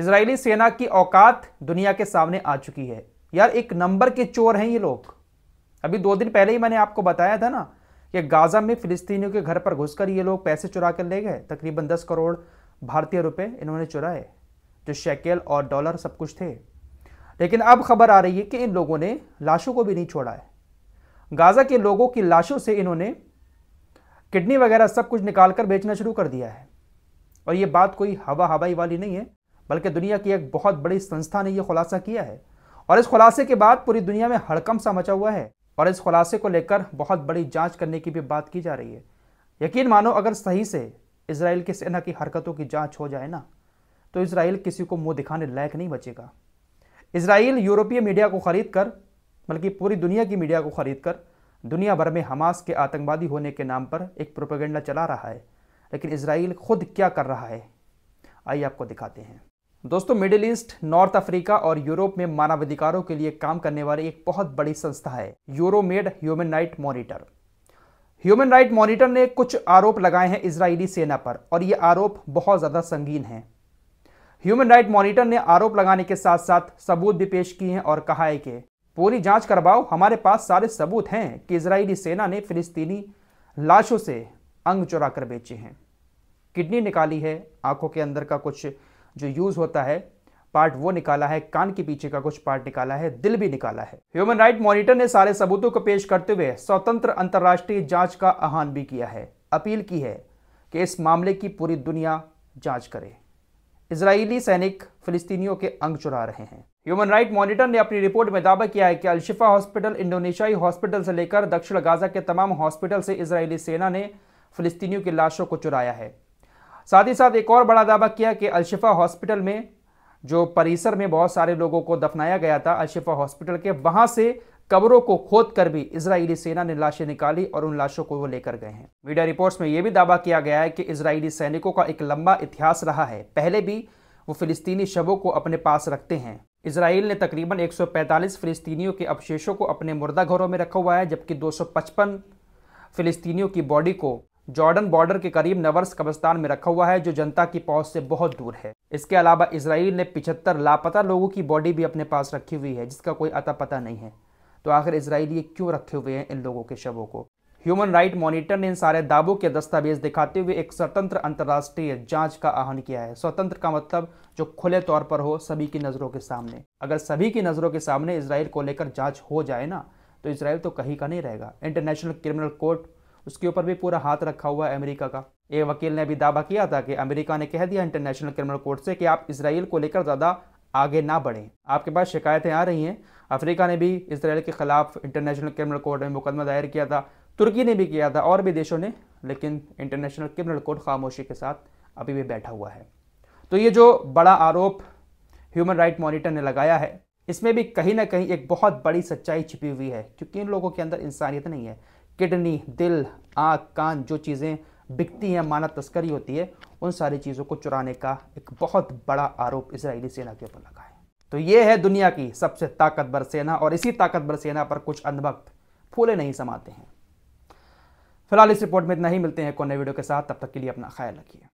Israeli सेना की औकात दुनिया के सामने आ चुकी है यार एक नंबर के चोर हैं ये लोग अभी दो दिन पहले ही मैंने आपको बताया था ना कि गाज़ा में फिलिस्तीनियों के घर पर घुसकर ये लोग पैसे चुरा कर ले गए तकरीबन दस करोड़ भारतीय रुपए इन्होंने चुराए जो शेकेल और डॉलर सब कुछ थे लेकिन अब खबर आ रही है कि इन लोगों ने लाशों को भी नहीं छोड़ा है गाज़ा के लोगों की लाशों से इन्होंने किडनी वगैरह सब कुछ निकाल कर बेचना शुरू कर दिया है और ये बात कोई हवा हवाई वाली नहीं है बल्कि दुनिया की एक बहुत बड़ी संस्था ने यह खुलासा किया है और इस खुलासे के बाद पूरी दुनिया में हड़कम सा मचा हुआ है और इस खुलासे को लेकर बहुत बड़ी जांच करने की भी बात की जा रही है यकीन मानो अगर सही से इसराइल की सेना की हरकतों की जांच हो जाए ना तो इसराइल किसी को मुंह दिखाने लायक नहीं बचेगा इसराइल यूरोपीय मीडिया को खरीद कर बल्कि पूरी दुनिया की मीडिया को खरीद कर दुनिया भर में हमास के आतंकवादी होने के नाम पर एक प्रोपेगेंडा चला रहा है लेकिन इसराइल खुद क्या कर रहा है आइए आपको दिखाते हैं दोस्तों मिडिल ईस्ट नॉर्थ अफ्रीका और यूरोप में मानवाधिकारों के लिए काम करने वाली एक बहुत बड़ी संस्था है Euromed human right monitor human right monitor ने कुछ आरोप लगाए हैं इसराइली सेना पर और ये आरोप बहुत ज़्यादा संगीन हैं ह्यूमन राइट मॉनिटर ने आरोप लगाने के साथ साथ सबूत भी पेश किए हैं और कहा है कि पूरी जांच करवाओ हमारे पास सारे सबूत हैं कि इसराइली सेना ने फिलिस्तीनी लाशों से अंग चुरा कर बेचे हैं किडनी निकाली है आंखों के अंदर का कुछ जो यूज़ होता है पार्ट वो निकाला है कान के पीछे का कुछ पार्ट निकाला है दिल भी निकाला है ह्यूमन राइट मॉनिटर ने सारे सबूतों को पेश करते हुए स्वतंत्र अंतर्राष्ट्रीय जांच का आह्वान भी किया है अपील की है कि इस मामले की पूरी दुनिया जांच करे इसराइली सैनिक फिलिस्तीनियों के अंग चुरा रहे हैं ह्यूमन राइट मॉनिटर ने अपनी रिपोर्ट में दावा किया है कि अलशिफा हॉस्पिटल इंडोनेशियाई हॉस्पिटल से लेकर दक्षिण गाजा के तमाम हॉस्पिटल से इसराइली सेना ने फिलिस्तीनियों की लाशों को चुराया है साथ ही साथ एक और बड़ा दावा किया कि अलशिफा हॉस्पिटल में जो परिसर में बहुत सारे लोगों को दफनाया गया था अलशिफा हॉस्पिटल के वहां से कब्रों को खोद कर भी इसराइली सेना ने लाशें निकाली और उन लाशों को वो लेकर गए हैं मीडिया रिपोर्ट्स में यह भी दावा किया गया है कि इसराइली सैनिकों का एक लंबा इतिहास रहा है पहले भी वो फिलिस्तीनी शवों को अपने पास रखते हैं इसराइल ने तकरीबन 145 फिलिस्तीनियों के अवशेषों को अपने मुर्दा घरों में रखा हुआ है जबकि 255 फिलिस्तीनियों की बॉडी को जॉर्डन बॉर्डर के करीब नवर्स कब्रस्तान में रखा हुआ है जो जनता की पहुंच से बहुत दूर है इसके अलावा इसराइल ने पिछहत्तर लापता लोगों की बॉडी भी अपने पास रखी हुई है जिसका कोई अता पता नहीं है तो आखिर इसराइल ये क्यों रखे हुए हैं इन लोगों के शवों को ह्यूमन राइट मॉनिटर ने इन सारे दावों के दस्तावेज दिखाते हुए एक स्वतंत्र अंतर्राष्ट्रीय जांच का आह्वान किया है स्वतंत्र का मतलब जो खुले तौर पर हो सभी की नज़रों के सामने अगर सभी की नज़रों के सामने इसराइल को लेकर जांच हो जाए ना तो इसराइल तो कहीं का नहीं रहेगा इंटरनेशनल क्रिमिनल कोर्ट उसके ऊपर भी पूरा हाथ रखा हुआ है अमेरिका का एक वकील ने भी दावा किया था कि अमेरिका ने कह दिया इंटरनेशनल क्रिमिनल कोर्ट से कि आप इसराइल को लेकर ज़्यादा आगे ना बढ़ें आपके पास शिकायतें आ रही हैं अफ्रीका ने भी इसराइल के खिलाफ इंटरनेशनल क्रिमिनल कोर्ट में मुकदमा दायर किया था तुर्की ने भी किया था और भी देशों ने लेकिन इंटरनेशनल क्रिमिनल कोर्ट खामोशी के साथ अभी भी बैठा हुआ है तो ये जो बड़ा आरोप ह्यूमन राइट मॉनिटर ने लगाया है इसमें भी कहीं ना कहीं एक बहुत बड़ी सच्चाई छिपी हुई है क्योंकि इन लोगों के अंदर इंसानियत नहीं है किडनी दिल आँख कान जो चीज़ें बिकती हैं मानव तस्करी होती है उन सारी चीज़ों को चुराने का एक बहुत बड़ा आरोप इसराइली सेना के ऊपर लगा है तो ये है दुनिया की सबसे ताकतवर सेना और इसी ताकतवर सेना पर कुछ अंधभक्त फूले नहीं समाते हैं फिलहाल इस रिपोर्ट में इतना ही मिलते हैं कोने वीडियो के साथ तब तक के लिए अपना ख्याल रखिए